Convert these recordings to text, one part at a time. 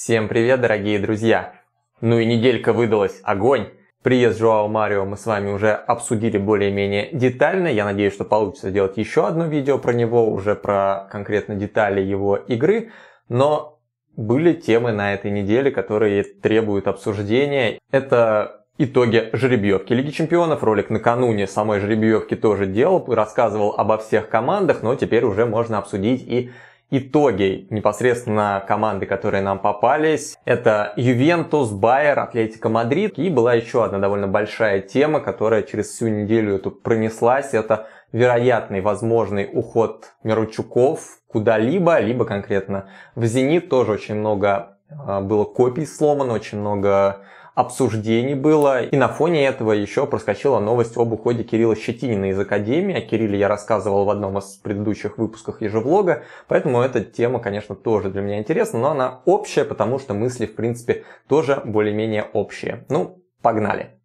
Всем привет, дорогие друзья! Ну и неделька выдалась огонь! Приезд Жоао Марио мы с вами уже обсудили более-менее детально. Я надеюсь, что получится сделать еще одно видео про него, уже про конкретно детали его игры. Но были темы на этой неделе, которые требуют обсуждения. Это итоги жеребьевки Лиги Чемпионов. Ролик накануне самой жеребьевки тоже делал, рассказывал обо всех командах, но теперь уже можно обсудить и итоги непосредственно команды, которые нам попались. Это Ювентус, Байер, Атлетика Мадрид. И была еще одна довольно большая тема, которая через всю неделю эту пронеслась. Это вероятный возможный уход Миручуков куда-либо, либо конкретно в «Зенит». Тоже очень много а, было копий сломано, очень много обсуждений было. И на фоне этого еще проскочила новость об уходе Кирилла Щетинина из Академии. О Кирилле я рассказывал в одном из предыдущих выпусков ежевлога, поэтому эта тема, конечно, тоже для меня интересна, но она общая, потому что мысли, в принципе, тоже более-менее общие. Ну, погнали!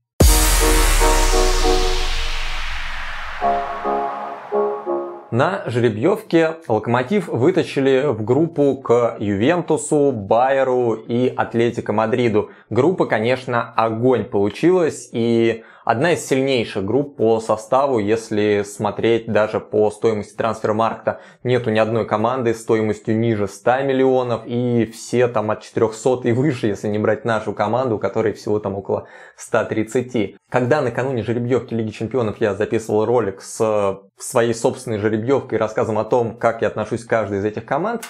На жеребьевке Локомотив вытащили в группу к Ювентусу, Байеру и Атлетико Мадриду. Группа, конечно, огонь получилась и одна из сильнейших групп по составу, если смотреть даже по стоимости трансфер-маркта. Нету ни одной команды стоимостью ниже 100 миллионов и все там от 400 и выше, если не брать нашу команду, у которой всего там около 130. Когда накануне жеребьевки Лиги Чемпионов я записывал ролик с своей собственной жеребьевкой и рассказом о том, как я отношусь к каждой из этих команд,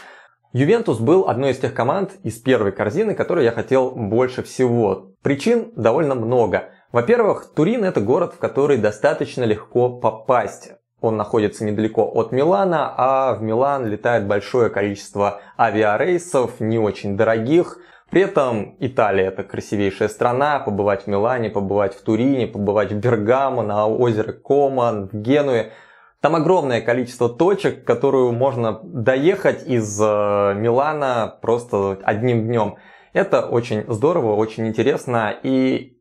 Ювентус был одной из тех команд из первой корзины, которую я хотел больше всего. Причин довольно много. Во-первых, Турин это город, в который достаточно легко попасть. Он находится недалеко от Милана, а в Милан летает большое количество авиарейсов, не очень дорогих. При этом Италия это красивейшая страна, побывать в Милане, побывать в Турине, побывать в Бергамо, на озере Кома, в Генуе. Там огромное количество точек, которую можно доехать из э, Милана просто одним днем. Это очень здорово, очень интересно, и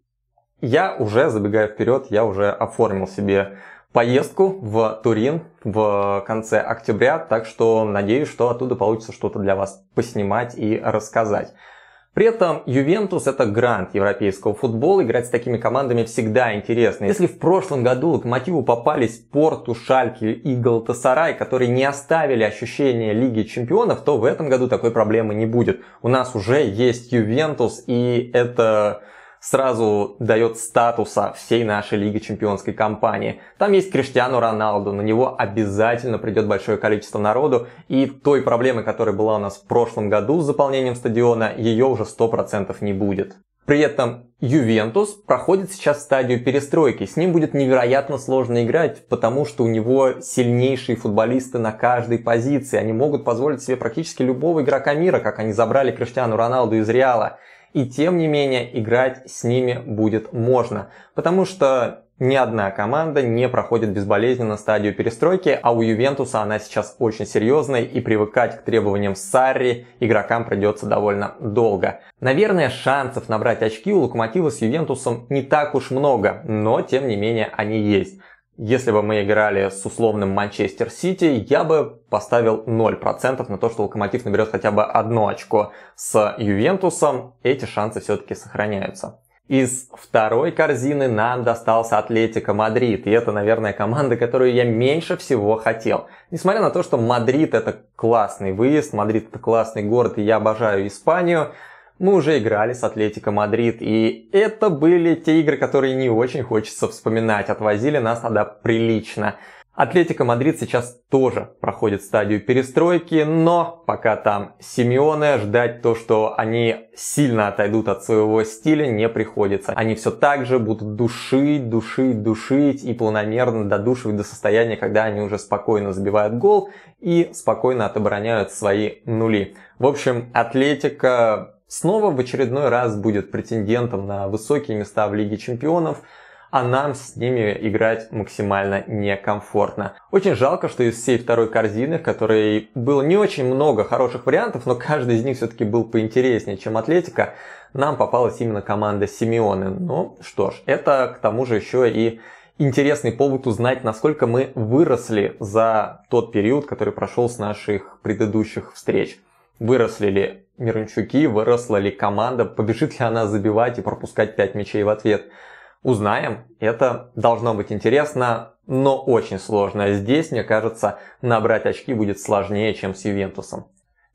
я уже, забегая вперед, я уже оформил себе поездку в Турин в конце октября, так что надеюсь, что оттуда получится что-то для вас поснимать и рассказать. При этом Ювентус это грант европейского футбола, играть с такими командами всегда интересно. Если в прошлом году Локомотиву попались Порту, Шальки и Галтасарай, которые не оставили ощущения Лиги Чемпионов, то в этом году такой проблемы не будет. У нас уже есть Ювентус и это сразу дает статуса всей нашей Лиги Чемпионской кампании. Там есть Криштиану Роналду, на него обязательно придет большое количество народу, и той проблемы, которая была у нас в прошлом году с заполнением стадиона, ее уже 100% не будет. При этом Ювентус проходит сейчас стадию перестройки. С ним будет невероятно сложно играть, потому что у него сильнейшие футболисты на каждой позиции. Они могут позволить себе практически любого игрока мира, как они забрали Криштиану Роналду из Реала и тем не менее играть с ними будет можно, потому что ни одна команда не проходит безболезненно стадию перестройки, а у Ювентуса она сейчас очень серьезная, и привыкать к требованиям Сарри игрокам придется довольно долго. Наверное, шансов набрать очки у Локомотива с Ювентусом не так уж много, но тем не менее они есть. Если бы мы играли с условным Манчестер Сити, я бы поставил 0% на то, что Локомотив наберет хотя бы одно очко с Ювентусом. Эти шансы все-таки сохраняются. Из второй корзины нам достался Атлетика Мадрид. И это, наверное, команда, которую я меньше всего хотел. Несмотря на то, что Мадрид это классный выезд, Мадрид это классный город, и я обожаю Испанию, мы уже играли с Атлетико Мадрид, и это были те игры, которые не очень хочется вспоминать, отвозили нас тогда прилично. Атлетика Мадрид сейчас тоже проходит стадию перестройки, но пока там Симеоне, ждать то, что они сильно отойдут от своего стиля, не приходится. Они все так же будут душить, душить, душить и планомерно додушивать до состояния, когда они уже спокойно забивают гол и спокойно отобороняют свои нули. В общем, Атлетика снова в очередной раз будет претендентом на высокие места в Лиге Чемпионов, а нам с ними играть максимально некомфортно. Очень жалко, что из всей второй корзины, в которой было не очень много хороших вариантов, но каждый из них все-таки был поинтереснее, чем Атлетика, нам попалась именно команда Симеоны. Ну что ж, это к тому же еще и интересный повод узнать, насколько мы выросли за тот период, который прошел с наших предыдущих встреч. Выросли ли Мирончуки выросла ли команда, побежит ли она забивать и пропускать 5 мячей в ответ. Узнаем, это должно быть интересно, но очень сложно. Здесь, мне кажется, набрать очки будет сложнее, чем с Ювентусом.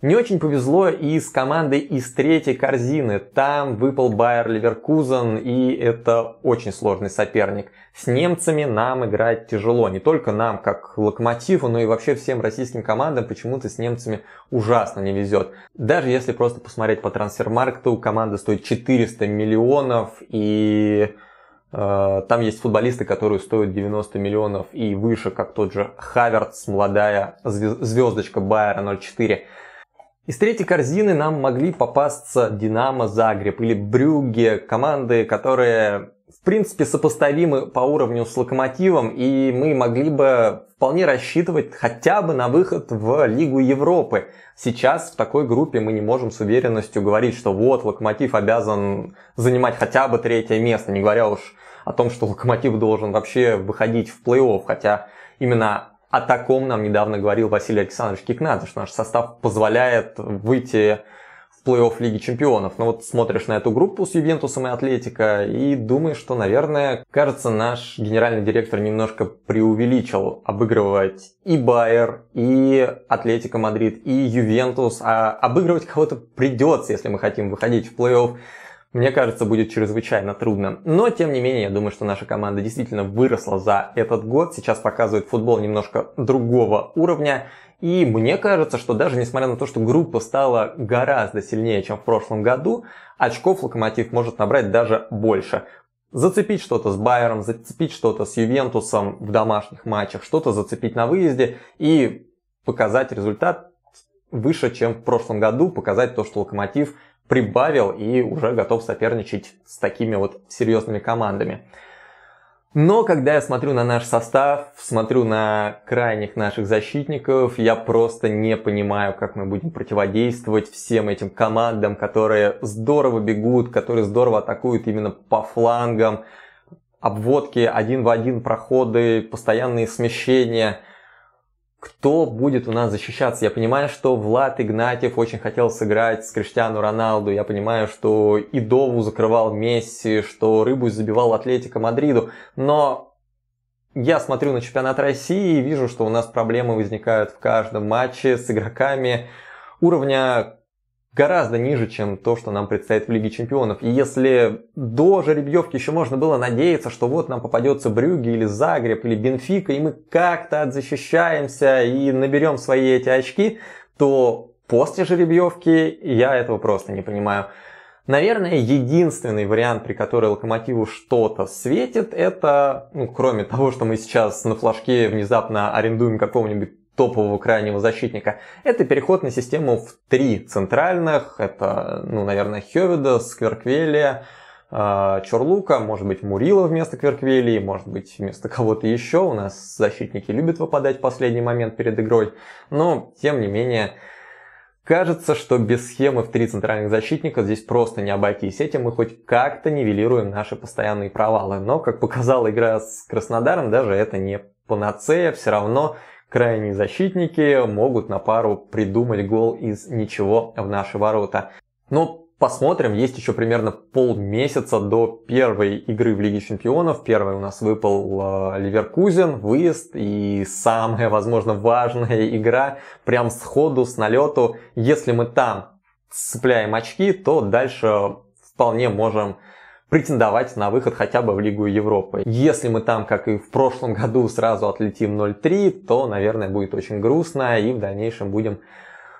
Не очень повезло и с командой из третьей корзины. Там выпал Байер Ливеркузен, и это очень сложный соперник. С немцами нам играть тяжело. Не только нам, как Локомотиву, но и вообще всем российским командам почему-то с немцами ужасно не везет. Даже если просто посмотреть по трансфермаркту, команда стоит 400 миллионов, и э, там есть футболисты, которые стоят 90 миллионов и выше, как тот же Хаверц, молодая звездочка Байера 04. Из третьей корзины нам могли попасться Динамо Загреб или Брюгге, команды, которые в принципе сопоставимы по уровню с Локомотивом, и мы могли бы вполне рассчитывать хотя бы на выход в Лигу Европы. Сейчас в такой группе мы не можем с уверенностью говорить, что вот Локомотив обязан занимать хотя бы третье место, не говоря уж о том, что Локомотив должен вообще выходить в плей-офф, хотя именно о таком нам недавно говорил Василий Александрович Кикнадзе, что наш состав позволяет выйти в плей-офф Лиги Чемпионов. Но ну вот смотришь на эту группу с Ювентусом и Атлетика и думаешь, что, наверное, кажется, наш генеральный директор немножко преувеличил обыгрывать и Байер, и Атлетика Мадрид, и Ювентус. А обыгрывать кого-то придется, если мы хотим выходить в плей-офф мне кажется, будет чрезвычайно трудно. Но, тем не менее, я думаю, что наша команда действительно выросла за этот год. Сейчас показывает футбол немножко другого уровня. И мне кажется, что даже несмотря на то, что группа стала гораздо сильнее, чем в прошлом году, очков Локомотив может набрать даже больше. Зацепить что-то с Байером, зацепить что-то с Ювентусом в домашних матчах, что-то зацепить на выезде и показать результат выше, чем в прошлом году, показать то, что Локомотив прибавил и уже готов соперничать с такими вот серьезными командами. Но когда я смотрю на наш состав, смотрю на крайних наших защитников, я просто не понимаю, как мы будем противодействовать всем этим командам, которые здорово бегут, которые здорово атакуют именно по флангам, обводки один в один, проходы, постоянные смещения – кто будет у нас защищаться. Я понимаю, что Влад Игнатьев очень хотел сыграть с Криштиану Роналду. Я понимаю, что Идову закрывал Месси, что Рыбу забивал Атлетика Мадриду. Но я смотрю на чемпионат России и вижу, что у нас проблемы возникают в каждом матче с игроками уровня гораздо ниже, чем то, что нам предстоит в Лиге Чемпионов. И если до жеребьевки еще можно было надеяться, что вот нам попадется Брюги или Загреб или Бенфика, и мы как-то отзащищаемся и наберем свои эти очки, то после жеребьевки я этого просто не понимаю. Наверное, единственный вариант, при котором локомотиву что-то светит, это, ну, кроме того, что мы сейчас на флажке внезапно арендуем какого-нибудь топового крайнего защитника, это переход на систему в три центральных. Это, ну, наверное, Хеведа, Скверквелия, а, Чорлука, может быть Мурила вместо Кверквелии, может быть вместо кого-то еще. У нас защитники любят выпадать в последний момент перед игрой. Но, тем не менее, кажется, что без схемы в три центральных защитника здесь просто не обойтись. Этим мы хоть как-то нивелируем наши постоянные провалы. Но, как показала игра с Краснодаром, даже это не панацея. Все равно крайние защитники могут на пару придумать гол из ничего в наши ворота. Но ну, посмотрим, есть еще примерно полмесяца до первой игры в Лиге Чемпионов. Первый у нас выпал э, Ливеркузен, выезд и самая, возможно, важная игра прям сходу, с налету. Если мы там цепляем очки, то дальше вполне можем претендовать на выход хотя бы в Лигу Европы. Если мы там, как и в прошлом году, сразу отлетим 0-3, то, наверное, будет очень грустно и в дальнейшем будем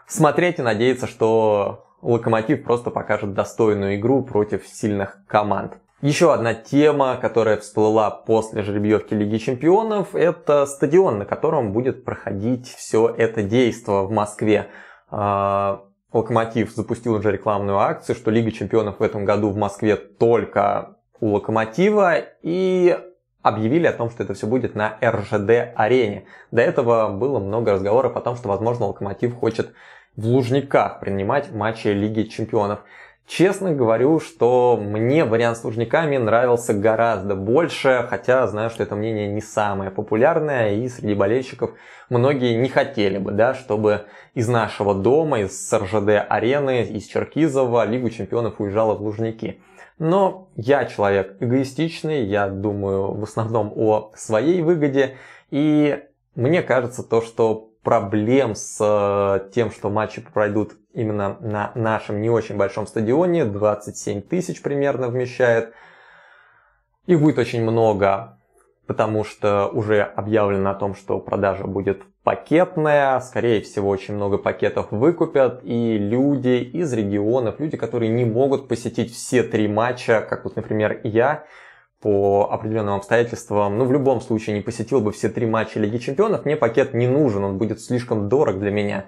смотреть и надеяться, что Локомотив просто покажет достойную игру против сильных команд. Еще одна тема, которая всплыла после жеребьевки Лиги Чемпионов, это стадион, на котором будет проходить все это действо в Москве. А, Локомотив запустил уже рекламную акцию, что Лига чемпионов в этом году в Москве только у Локомотива, и объявили о том, что это все будет на РЖД-арене. До этого было много разговоров о том, что, возможно, Локомотив хочет в Лужниках принимать матчи Лиги чемпионов. Честно говорю, что мне вариант с лужниками нравился гораздо больше, хотя знаю, что это мнение не самое популярное, и среди болельщиков многие не хотели бы, да, чтобы из нашего дома, из РЖД-арены, из Черкизова Лигу чемпионов уезжала в лужники. Но я человек эгоистичный, я думаю в основном о своей выгоде, и мне кажется то, что проблем с э, тем, что матчи пройдут именно на нашем не очень большом стадионе, 27 тысяч примерно вмещает. Их будет очень много, потому что уже объявлено о том, что продажа будет пакетная, скорее всего очень много пакетов выкупят, и люди из регионов, люди, которые не могут посетить все три матча, как вот, например, я, по определенным обстоятельствам, ну, в любом случае не посетил бы все три матча Лиги Чемпионов, мне пакет не нужен, он будет слишком дорог для меня.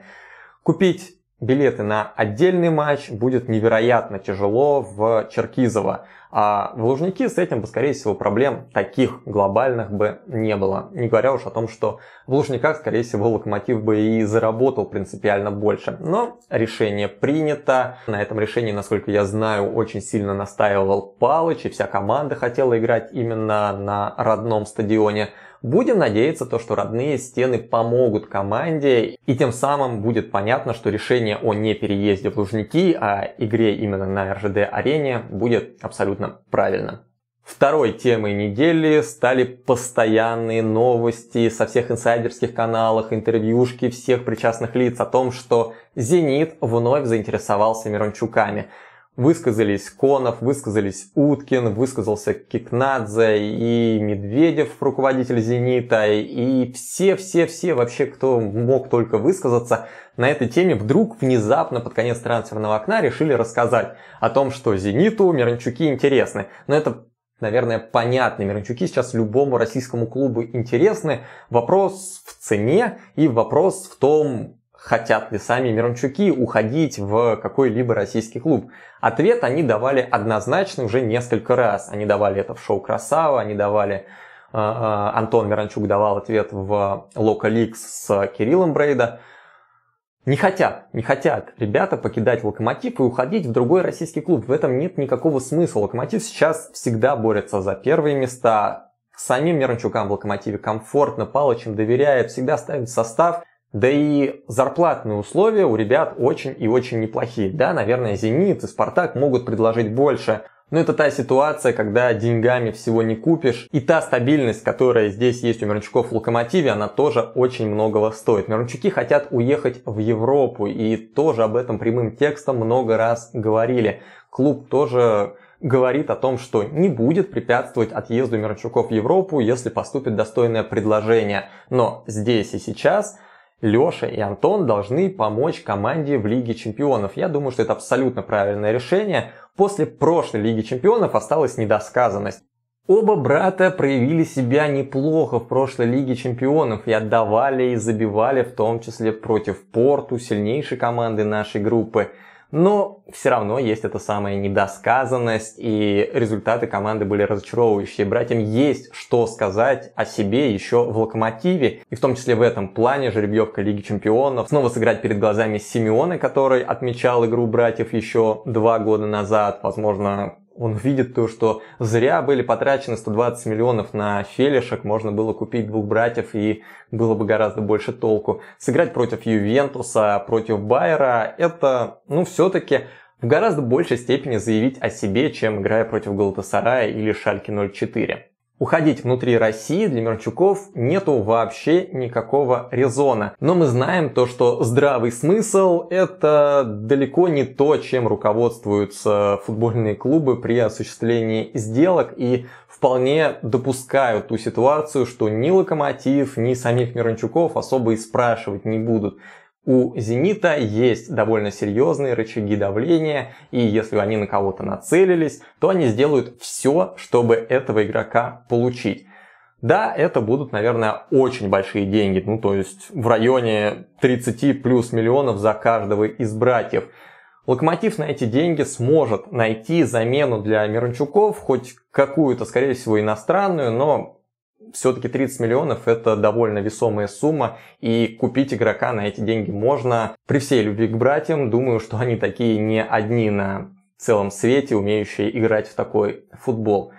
Купить билеты на отдельный матч будет невероятно тяжело в Черкизово. А в Лужники с этим бы, скорее всего, проблем таких глобальных бы не было. Не говоря уж о том, что в Лужниках, скорее всего, Локомотив бы и заработал принципиально больше. Но решение принято. На этом решении, насколько я знаю, очень сильно настаивал Палыч, и вся команда хотела играть именно на родном стадионе. Будем надеяться, то, что родные стены помогут команде, и тем самым будет понятно, что решение о не переезде в Лужники, а игре именно на РЖД-арене будет абсолютно абсолютно правильно. Второй темой недели стали постоянные новости со всех инсайдерских каналов, интервьюшки всех причастных лиц о том, что «Зенит» вновь заинтересовался Мирончуками – Высказались Конов, высказались Уткин, высказался Кикнадзе и Медведев, руководитель «Зенита», и все-все-все вообще, кто мог только высказаться, на этой теме вдруг внезапно под конец трансферного окна решили рассказать о том, что «Зениту» Миранчуки интересны. Но это наверное, понятны. Миранчуки сейчас любому российскому клубу интересны. Вопрос в цене и вопрос в том, хотят ли сами Мирончуки уходить в какой-либо российский клуб. Ответ они давали однозначно уже несколько раз. Они давали это в шоу «Красава», они давали... Э, э, Антон Миранчук давал ответ в Local с Кириллом Брейда. Не хотят, не хотят ребята покидать Локомотив и уходить в другой российский клуб. В этом нет никакого смысла. Локомотив сейчас всегда борется за первые места. Самим Миранчукам в Локомотиве комфортно, Палычем доверяет, всегда ставит состав. Да и зарплатные условия у ребят очень и очень неплохие. Да, наверное, «Зенит» и «Спартак» могут предложить больше. Но это та ситуация, когда деньгами всего не купишь. И та стабильность, которая здесь есть у Мирончуков в Локомотиве, она тоже очень многого стоит. Мирончуки хотят уехать в Европу. И тоже об этом прямым текстом много раз говорили. Клуб тоже говорит о том, что не будет препятствовать отъезду Мирончуков в Европу, если поступит достойное предложение. Но здесь и сейчас – Леша и Антон должны помочь команде в Лиге Чемпионов. Я думаю, что это абсолютно правильное решение. После прошлой Лиги Чемпионов осталась недосказанность. Оба брата проявили себя неплохо в прошлой Лиге Чемпионов и отдавали и забивали, в том числе против Порту, сильнейшей команды нашей группы. Но все равно есть эта самая недосказанность, и результаты команды были разочаровывающие. Братьям есть что сказать о себе еще в «Локомотиве», и в том числе в этом плане жеребьевка Лиги Чемпионов. Снова сыграть перед глазами Симеона, который отмечал игру братьев еще два года назад, возможно, он видит то, что зря были потрачены 120 миллионов на Фелишек, можно было купить двух братьев и было бы гораздо больше толку. Сыграть против Ювентуса, против Байера, это, ну, все-таки в гораздо большей степени заявить о себе, чем играя против Галатасарая или Шальки 04. Уходить внутри России для Мерчуков нету вообще никакого резона. Но мы знаем то, что здравый смысл – это далеко не то, чем руководствуются футбольные клубы при осуществлении сделок и вполне допускают ту ситуацию, что ни Локомотив, ни самих Миранчуков особо и спрашивать не будут. У «Зенита» есть довольно серьезные рычаги давления, и если они на кого-то нацелились, то они сделают все, чтобы этого игрока получить. Да, это будут, наверное, очень большие деньги, ну то есть в районе 30 плюс миллионов за каждого из братьев. Локомотив на эти деньги сможет найти замену для Мирончуков, хоть какую-то, скорее всего, иностранную, но все-таки 30 миллионов это довольно весомая сумма, и купить игрока на эти деньги можно. При всей любви к братьям, думаю, что они такие не одни на целом свете, умеющие играть в такой футбол.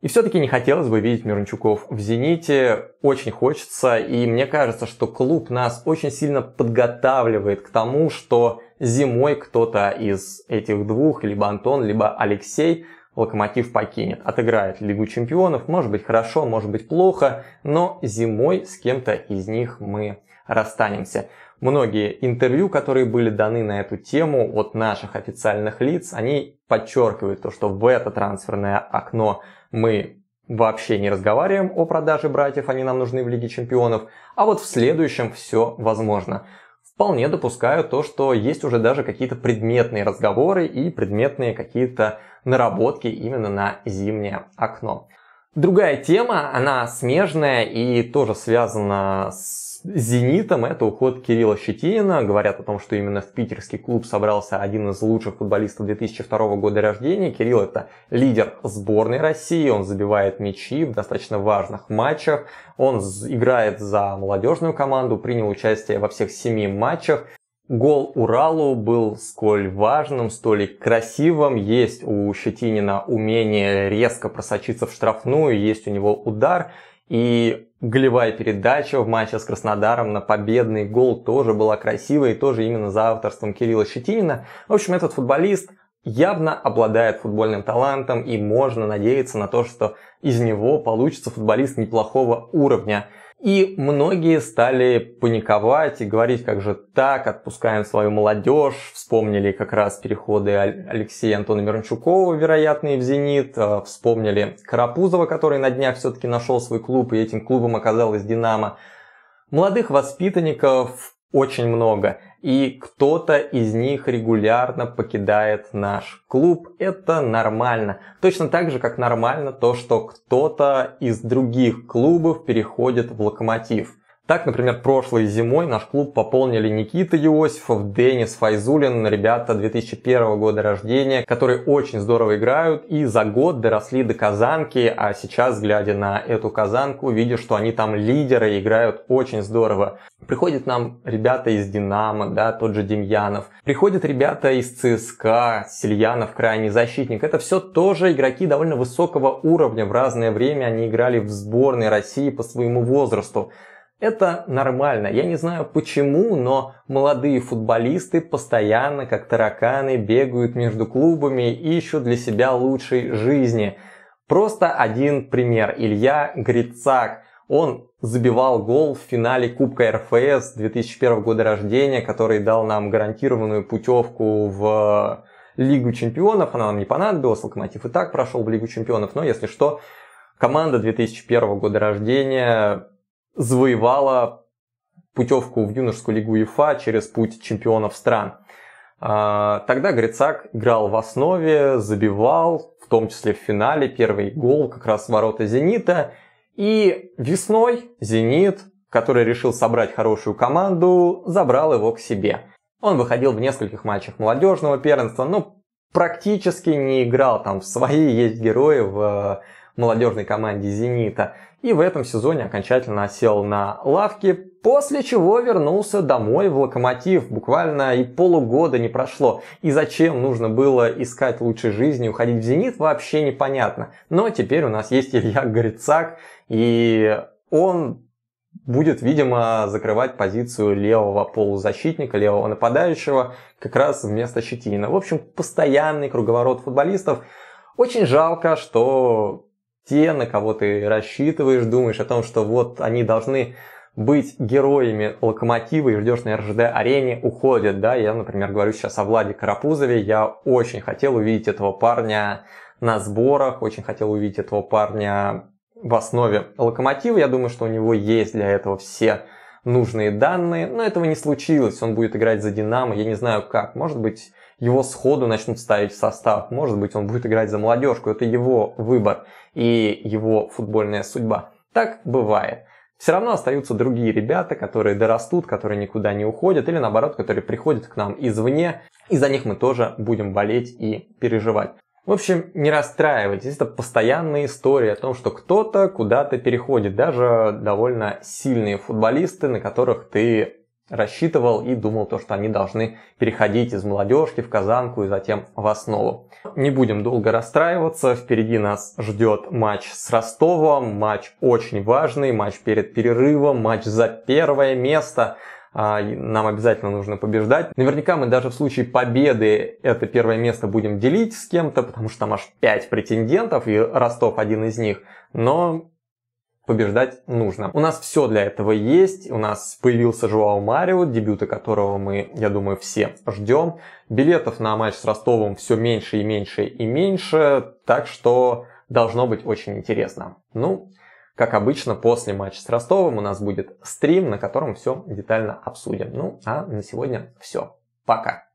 И все-таки не хотелось бы видеть Мирончуков в «Зените», очень хочется, и мне кажется, что клуб нас очень сильно подготавливает к тому, что зимой кто-то из этих двух, либо Антон, либо Алексей, Локомотив покинет, отыграет Лигу Чемпионов, может быть хорошо, может быть плохо, но зимой с кем-то из них мы расстанемся. Многие интервью, которые были даны на эту тему от наших официальных лиц, они подчеркивают то, что в это трансферное окно мы вообще не разговариваем о продаже братьев, они нам нужны в Лиге Чемпионов, а вот в следующем все возможно. Вполне допускаю то, что есть уже даже какие-то предметные разговоры и предметные какие-то наработки именно на зимнее окно. Другая тема, она смежная и тоже связана с «Зенитом». Это уход Кирилла Щетинина. Говорят о том, что именно в питерский клуб собрался один из лучших футболистов 2002 года рождения. Кирилл – это лидер сборной России. Он забивает мячи в достаточно важных матчах. Он играет за молодежную команду, принял участие во всех семи матчах. Гол Уралу был сколь важным, столь красивым. Есть у Щетинина умение резко просочиться в штрафную, есть у него удар. И голевая передача в матче с Краснодаром на победный гол тоже была красивой, тоже именно за авторством Кирилла Щетинина. В общем, этот футболист явно обладает футбольным талантом и можно надеяться на то, что из него получится футболист неплохого уровня. И многие стали паниковать и говорить, как же так, отпускаем свою молодежь. Вспомнили как раз переходы Алексея Антона Мирончукова, вероятные в «Зенит». А, вспомнили Карапузова, который на днях все-таки нашел свой клуб, и этим клубом оказалась «Динамо». Молодых воспитанников, очень много. И кто-то из них регулярно покидает наш клуб. Это нормально. Точно так же, как нормально то, что кто-то из других клубов переходит в локомотив. Так, например, прошлой зимой наш клуб пополнили Никита Иосифов, Денис Файзулин, ребята 2001 года рождения, которые очень здорово играют и за год доросли до Казанки, а сейчас, глядя на эту Казанку, видя, что они там лидеры и играют очень здорово. Приходят нам ребята из Динамо, да, тот же Демьянов. Приходят ребята из ЦСКА, Сильянов, крайний защитник. Это все тоже игроки довольно высокого уровня. В разное время они играли в сборной России по своему возрасту. Это нормально. Я не знаю почему, но молодые футболисты постоянно, как тараканы, бегают между клубами и ищут для себя лучшей жизни. Просто один пример. Илья Грицак. Он забивал гол в финале Кубка РФС 2001 года рождения, который дал нам гарантированную путевку в Лигу Чемпионов. Она нам не понадобилась, Локомотив и так прошел в Лигу Чемпионов. Но если что, команда 2001 года рождения завоевала путевку в юношескую лигу ЕФА через путь чемпионов стран. А, тогда Грицак играл в основе, забивал, в том числе в финале, первый гол как раз с ворота «Зенита». И весной «Зенит», который решил собрать хорошую команду, забрал его к себе. Он выходил в нескольких матчах молодежного первенства, но практически не играл. Там в свои есть герои, в молодежной команде «Зенита». И в этом сезоне окончательно осел на лавке, после чего вернулся домой в «Локомотив». Буквально и полугода не прошло. И зачем нужно было искать лучшей жизни, уходить в «Зенит» вообще непонятно. Но теперь у нас есть Илья Горицак, и он будет, видимо, закрывать позицию левого полузащитника, левого нападающего, как раз вместо Щетинина. В общем, постоянный круговорот футболистов. Очень жалко, что те, на кого ты рассчитываешь, думаешь о том, что вот они должны быть героями локомотива и ждешь на РЖД-арене, уходят, да, я, например, говорю сейчас о Владе Карапузове, я очень хотел увидеть этого парня на сборах, очень хотел увидеть этого парня в основе локомотива, я думаю, что у него есть для этого все нужные данные, но этого не случилось, он будет играть за Динамо, я не знаю как, может быть его сходу начнут ставить в состав, может быть он будет играть за молодежку, это его выбор и его футбольная судьба. Так бывает. Все равно остаются другие ребята, которые дорастут, которые никуда не уходят, или наоборот, которые приходят к нам извне, и за них мы тоже будем болеть и переживать. В общем, не расстраивайтесь, это постоянная история о том, что кто-то куда-то переходит, даже довольно сильные футболисты, на которых ты рассчитывал и думал то, что они должны переходить из молодежки в Казанку и затем в основу. Не будем долго расстраиваться, впереди нас ждет матч с Ростовом, матч очень важный, матч перед перерывом, матч за первое место. А, нам обязательно нужно побеждать. Наверняка мы даже в случае победы это первое место будем делить с кем-то, потому что там аж 5 претендентов, и Ростов один из них. Но побеждать нужно. У нас все для этого есть. У нас появился Жуау Марио, дебюта которого мы, я думаю, все ждем. Билетов на матч с Ростовом все меньше и меньше и меньше, так что должно быть очень интересно. Ну, как обычно, после матча с Ростовом у нас будет стрим, на котором все детально обсудим. Ну, а на сегодня все. Пока!